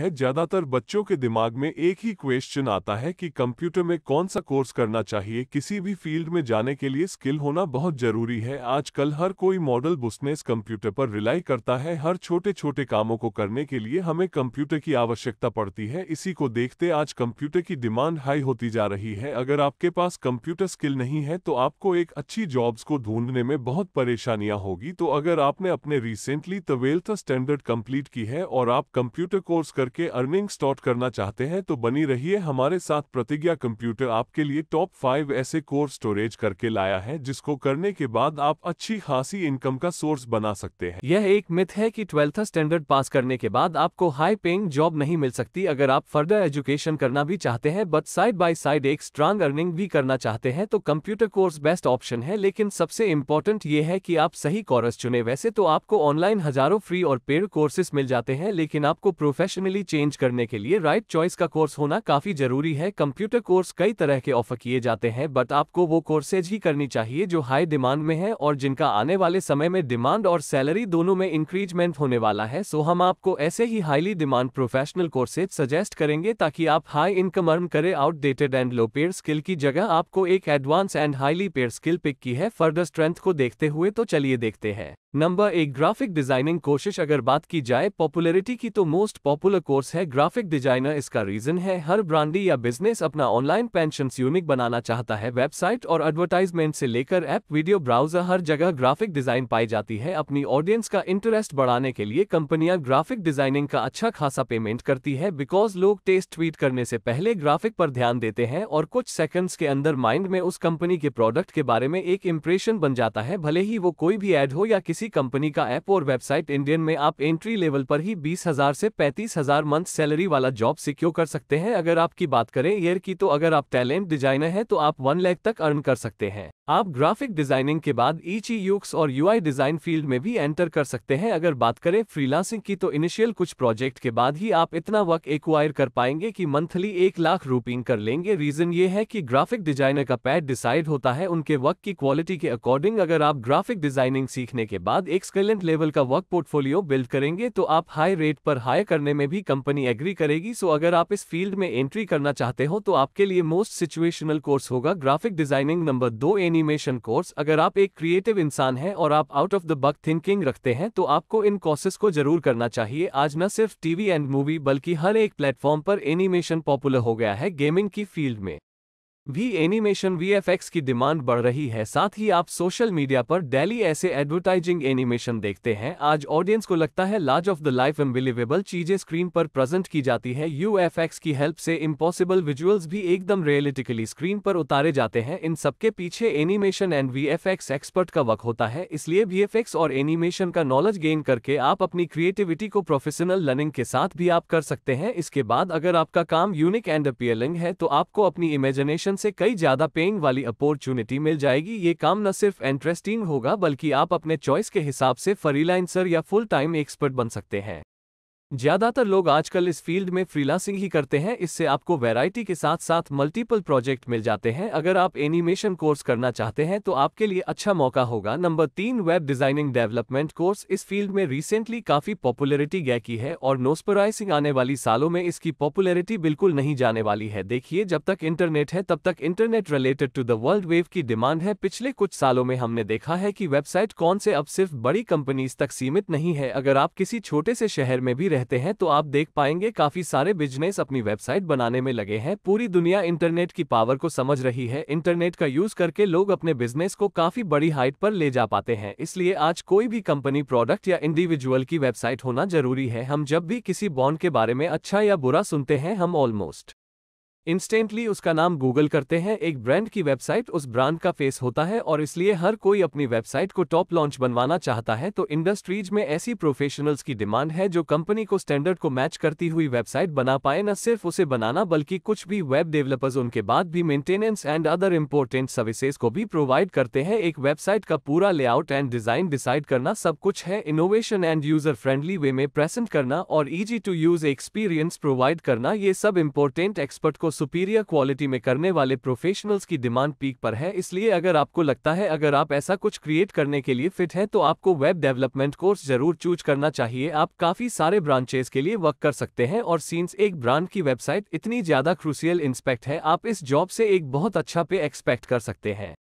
है ज्यादातर बच्चों के दिमाग में एक ही क्वेश्चन आता है कि कंप्यूटर में कौन सा कोर्स करना चाहिए किसी भी फील्ड में जाने के लिए स्किल होना बहुत जरूरी है आजकल हर कोई मॉडल बुसनेस कंप्यूटर पर रिलाई करता है हर छोटे छोटे कामों को करने के लिए हमें कंप्यूटर की आवश्यकता पड़ती है इसी को देखते आज कंप्यूटर की डिमांड हाई होती जा रही है अगर आपके पास कंप्यूटर स्किल नहीं है तो आपको एक अच्छी जॉब्स को ढूंढने में बहुत परेशानियां होगी तो अगर आपने अपने रिसेंटली ट्वेल्थ स्टैंडर्ड कंप्लीट की है और आप कंप्यूटर कोर्स कर करके अर्निंग टॉट करना चाहते हैं तो बनी रहिए हमारे साथ प्रतिज्ञा कंप्यूटर आपके लिए टॉप फाइव ऐसे कोर स्टोरेज करके लाया है जिसको करने के बाद आप अच्छी खासी इनकम का सोर्स बना सकते हैं यह एक मिथ है कि ट्वेल्थ स्टैंडर्ड पास करने के बाद आपको हाई पेइंग जॉब नहीं मिल सकती अगर आप फर्दर एजुकेशन करना भी चाहते हैं बट साइड बाई साइड एक स्ट्रांग अर्निंग भी करना चाहते हैं तो कंप्यूटर कोर्स बेस्ट ऑप्शन है लेकिन सबसे इम्पोर्टेंट ये है कि आप सही कोर्स चुने वैसे तो आपको ऑनलाइन हजारों फ्री और पेड कोर्सेस मिल जाते हैं लेकिन आपको प्रोफेशनली कैटेगरी चेंज करने के लिए राइट चॉइस का कोर्स होना काफ़ी जरूरी है कंप्यूटर कोर्स कई तरह के ऑफर किए जाते हैं बट आपको वो कोर्सेज ही करनी चाहिए जो हाई डिमांड में है और जिनका आने वाले समय में डिमांड और सैलरी दोनों में इंक्रीजमेंट होने वाला है सो हम आपको ऐसे ही highly demand professional courses suggest करेंगे ताकि आप हाई इनकम अर्न करें outdated and low paid skill की जगह आपको एक advance and highly paid skill pick की है फर्दर स्ट्रेंथ को देखते हुए तो चलिए देखते हैं नंबर एक ग्राफिक डिजाइनिंग कोशिश अगर बात की जाए पॉपुलरिटी की तो मोस्ट पॉपुलर कोर्स है ग्राफिक डिजाइनर इसका रीजन है हर ब्रांडी या बिजनेस अपना ऑनलाइन पेंशन यूनिक बनाना चाहता है वेबसाइट और एडवर्टाइजमेंट से लेकर ऐप वीडियो ब्राउजर हर जगह ग्राफिक डिजाइन पाई जाती है अपनी ऑडियंस का इंटरेस्ट बढ़ाने के लिए कंपनियां ग्राफिक डिजाइनिंग का अच्छा खासा पेमेंट करती है बिकॉज लोग टेस्ट ट्वीट करने से पहले ग्राफिक पर ध्यान देते हैं और कुछ सेकंड्स के अंदर माइंड में उस कंपनी के प्रोडक्ट के बारे में एक इम्प्रेशन बन जाता है भले ही वो कोई भी एड हो या किसी कंपनी का ऐप और वेबसाइट इंडियन में आप एंट्री लेवल पर ही बीस हजार से पैंतीस हजार हजार मंथ सैलरी वाला जॉब सिक्योर कर सकते हैं अगर आपकी बात करें ईयर की तो अगर आप टैलेंट डिजाइनर हैं तो आप वन लैख तक अर्न कर सकते हैं आप ग्राफिक डिजाइनिंग के बाद ईची यूक्स और यूआई डिजाइन फील्ड में भी एंटर कर सकते हैं अगर बात करें फ्रीलांसिंग की तो इनिशियल कुछ प्रोजेक्ट के बाद ही आप इतना वक्त एक्वायर कर पाएंगे कि मंथली एक लाख रूपिंग कर लेंगे रीजन ये है कि ग्राफिक डिजाइनर का पैड डिसाइड होता है उनके वर्क की क्वालिटी के अकॉर्डिंग अगर आप ग्राफिक डिजाइनिंग सीखने के बाद एक स्किलेंट लेवल का वर्क पोर्टफोलियो बिल्ड करेंगे तो आप हाई रेट पर हायर करने में भी ही कंपनी एग्री करेगी सो अगर आप इस फील्ड में एंट्री करना चाहते हो तो आपके लिए मोस्ट सिचुएशनल कोर्स होगा ग्राफिक डिजाइनिंग नंबर दो एनिमेशन कोर्स अगर आप एक क्रिएटिव इंसान हैं और आप out of the box thinking रखते हैं तो आपको इन कोर्सेस को जरूर करना चाहिए आज न सिर्फ टीवी एंड मूवी बल्कि हर एक प्लेटफॉर्म पर एनिमेशन पॉपुलर हो गया है गेमिंग की फील्ड में भी एनिमेशन वीएफएक्स की डिमांड बढ़ रही है साथ ही आप सोशल मीडिया पर डेली ऐसे एडवर्टाइजिंग एनिमेशन देखते हैं आज ऑडियंस को लगता है large of the life unbelievable चीजें स्क्रीन पर प्रेजेंट की जाती है यूएफएक्स की हेल्प से इम्पॉसिबल विजुअल्स भी एकदम रियलिटिकली स्क्रीन पर उतारे जाते हैं इन सबके पीछे एनिमेशन एंड एक्स एक्सपर्ट का वक्त होता है इसलिए एक्स और एनिमेशन का नॉलेज गेन करके आप अपनी क्रिएटिविटी को प्रोफेशनल लर्निंग के साथ भी आप कर सकते हैं इसके बाद अगर आपका काम यूनिक एंड अपियलिंग है तो आपको अपनी इमेजिनेशन ऑप्शन से कई ज्यादा पेइंग वाली अपॉर्चुनिटी मिल जाएगी ये काम न सिर्फ इंटरेस्टिंग होगा बल्कि आप अपने चॉइस के हिसाब से फ्रीलांसर या फुल टाइम एक्सपर्ट बन सकते हैं ज्यादातर लोग आजकल इस फील्ड में फ्रीलांसिंग ही करते हैं इससे आपको वैरायटी के साथ साथ मल्टीपल प्रोजेक्ट मिल जाते हैं अगर आप एनिमेशन कोर्स करना चाहते हैं तो आपके लिए अच्छा मौका होगा नंबर तीन वेब डिजाइनिंग डेवलपमेंट कोर्स इस फील्ड में रिसेंटली काफी पॉपुलरिटी गय की है और नोस्पराइसिंग आने वाली सालों में इसकी पॉपुलरिटी बिल्कुल नहीं जाने वाली है देखिए जब तक इंटरनेट है तब तक internet related to the world wave की डिमांड है पिछले कुछ सालों में हमने देखा है कि वेबसाइट कौन से अब सिर्फ बड़ी कंपनीज तक सीमित नहीं है अगर आप किसी छोटे से शहर में भी रहते हैं तो आप देख पाएंगे काफी सारे बिजनेस अपनी वेबसाइट बनाने में लगे हैं पूरी दुनिया इंटरनेट की पावर को समझ रही है इंटरनेट का यूज करके लोग अपने बिजनेस को काफी बड़ी हाइट पर ले जा पाते हैं इसलिए आज कोई भी कंपनी प्रोडक्ट या इंडिविजुअल की वेबसाइट होना जरूरी है हम जब भी किसी बॉन्ड के बारे में अच्छा या बुरा सुनते हैं हम ऑलमोस्ट इंस्टेंटली उसका नाम गूगल करते हैं एक ब्रांड की वेबसाइट उस ब्रांड का फेस होता है और इसलिए हर कोई अपनी वेबसाइट को टॉप लॉन्च बनवाना चाहता है तो इंडस्ट्रीज में ऐसी प्रोफेशनल्स की डिमांड है जो कंपनी को स्टैंडर्ड को मैच करती हुई वेबसाइट बना पाए न सिर्फ उसे बनाना बल्कि कुछ भी वेब डेवलपर्स उनके बाद भी maintenance and other important services को भी प्रोवाइड करते हैं एक वेबसाइट का पूरा लेआउट एंड डिजाइन डिसाइड करना सब कुछ है innovation and user friendly way में प्रेजेंट करना और easy to use experience provide करना ये सब इम्पोर्टेंट एक्सपर्ट को सुपीरियर क्वालिटी में करने वाले प्रोफेशनल्स की डिमांड पीक पर है इसलिए अगर आपको लगता है अगर आप ऐसा कुछ क्रिएट करने के लिए फिट है तो आपको वेब डेवलपमेंट कोर्स जरूर चूज करना चाहिए आप काफी सारे ब्रांचेस के लिए वर्क कर सकते हैं और सीन्स एक ब्रांड की वेबसाइट इतनी ज्यादा क्रूसियल इंस्पेक्ट है आप इस जॉब से एक बहुत अच्छा पे एक्सपेक्ट कर सकते हैं